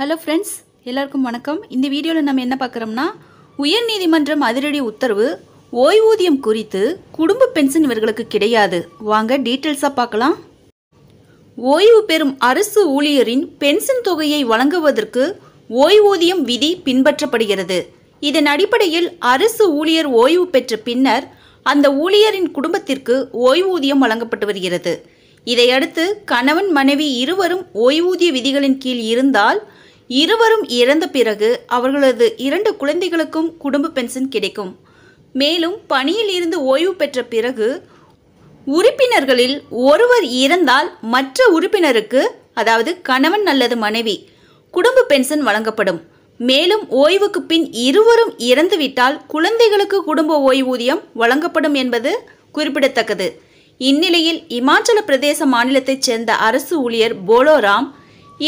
hello friends எல்லாருக்கும் வணக்கம் இந்த வீடியோவில் நம்ம என்ன பார்க்குறோம்னா உயர்நீதிமன்றம் அதிரடி உத்தரவு ஓய்வூதியம் குறித்து குடும்ப பென்ஷன் இவர்களுக்கு கிடையாது வாங்க டீட்டெயில்ஸாக பார்க்கலாம் ஓய்வு பெறும் அரசு ஊழியரின் பென்ஷன் தொகையை வழங்குவதற்கு ஓய்வூதியம் விதி பின்பற்றப்படுகிறது இதன் அடிப்படையில் அரசு ஊழியர் ஓய்வு பெற்ற பின்னர் அந்த ஊழியரின் குடும்பத்திற்கு ஓய்வூதியம் வழங்கப்பட்டு வருகிறது இதையடுத்து கணவன் மனைவி இருவரும் ஓய்வூதிய விதிகளின் கீழ் இருந்தால் இருவரும் இறந்த பிறகு அவர்களது இரண்டு குழந்தைகளுக்கும் குடும்ப பென்ஷன் கிடைக்கும் மேலும் பணியில் இருந்து ஓய்வு பெற்ற பிறகு உறுப்பினர்களில் ஒருவர் இறந்தால் மற்ற உறுப்பினருக்கு அதாவது கணவன் அல்லது மனைவி குடும்ப பென்ஷன் வழங்கப்படும் மேலும் ஓய்வுக்கு பின் இருவரும் இறந்துவிட்டால் குழந்தைகளுக்கு குடும்ப ஓய்வூதியம் வழங்கப்படும் என்பது குறிப்பிடத்தக்கது இந்நிலையில் இமாச்சல பிரதேச மாநிலத்தைச் சேர்ந்த அரசு ஊழியர் போலோராம்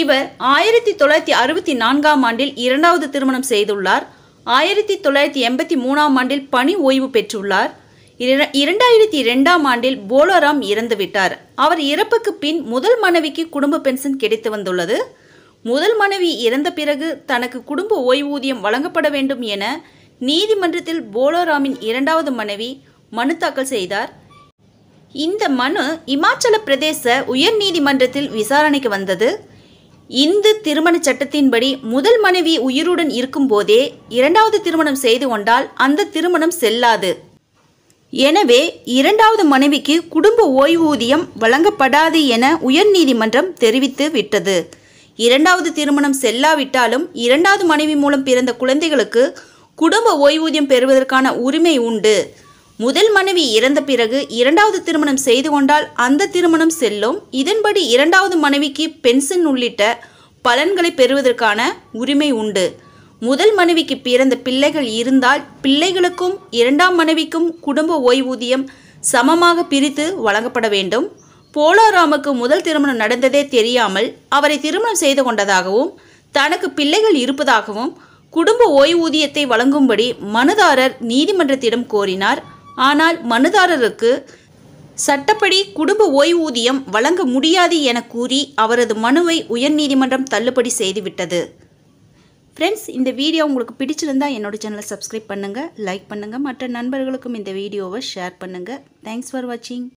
இவர் ஆயிரத்தி தொள்ளாயிரத்தி அறுபத்தி நான்காம் ஆண்டில் இரண்டாவது திருமணம் செய்துள்ளார் ஆயிரத்தி தொள்ளாயிரத்தி எண்பத்தி மூணாம் ஆண்டில் பணி ஓய்வு பெற்றுள்ளார் இரண்டாயிரத்தி ரெண்டாம் ஆண்டில் போலோராம் இறந்துவிட்டார் அவர் இறப்புக்கு பின் முதல் மனைவிக்கு குடும்ப பென்ஷன் கிடைத்து வந்துள்ளது முதல் மனைவி இறந்த பிறகு தனக்கு குடும்ப ஓய்வூதியம் வழங்கப்பட வேண்டும் என நீதிமன்றத்தில் போலோராமின் இரண்டாவது மனைவி மனு தாக்கல் செய்தார் இந்த மனு இமாச்சல பிரதேச உயர் நீதிமன்றத்தில் விசாரணைக்கு வந்தது இந்து திருமண சட்டத்தின்படி முதல் மனைவி உயிருடன் இருக்கும்போதே இரண்டாவது திருமணம் செய்து கொண்டால் அந்த திருமணம் செல்லாது எனவே இரண்டாவது மனைவிக்கு குடும்ப ஓய்வூதியம் வழங்கப்படாது என உயர்நீதிமன்றம் தெரிவித்து விட்டது இரண்டாவது திருமணம் செல்லாவிட்டாலும் இரண்டாவது மனைவி மூலம் பிறந்த குழந்தைகளுக்கு குடும்ப ஓய்வூதியம் பெறுவதற்கான உரிமை உண்டு முதல் மனைவி இறந்த பிறகு இரண்டாவது திருமணம் செய்து கொண்டால் அந்த திருமணம் செல்லும் இதன்படி இரண்டாவது மனைவிக்கு பென்ஷன் உள்ளிட்ட பலன்களை பெறுவதற்கான உரிமை உண்டு முதல் மனைவிக்கு பிறந்த பிள்ளைகள் இருந்தால் பிள்ளைகளுக்கும் இரண்டாம் மனைவிக்கும் குடும்ப ஓய்வூதியம் சமமாக பிரித்து வழங்கப்பட வேண்டும் போலாராமுக்கு முதல் திருமணம் நடந்ததே தெரியாமல் அவரை திருமணம் செய்து கொண்டதாகவும் தனக்கு பிள்ளைகள் இருப்பதாகவும் குடும்ப ஓய்வூதியத்தை வழங்கும்படி மனுதாரர் நீதிமன்றத்திடம் கோரினார் ஆனால் மனுதாரருக்கு சட்டப்படி குடும்ப ஓய்வூதியம் வழங்க முடியாது என கூறி அவரது மனுவை உயர்நீதிமன்றம் தள்ளுபடி செய்துவிட்டது ஃப்ரெண்ட்ஸ் இந்த வீடியோ உங்களுக்கு பிடிச்சிருந்தால் என்னோடய சேனலை சப்ஸ்கிரைப் பண்ணுங்கள் லைக் பண்ணுங்கள் மற்ற நண்பர்களுக்கும் இந்த வீடியோவை ஷேர் பண்ணுங்கள் தேங்க்ஸ் ஃபார் வாட்சிங்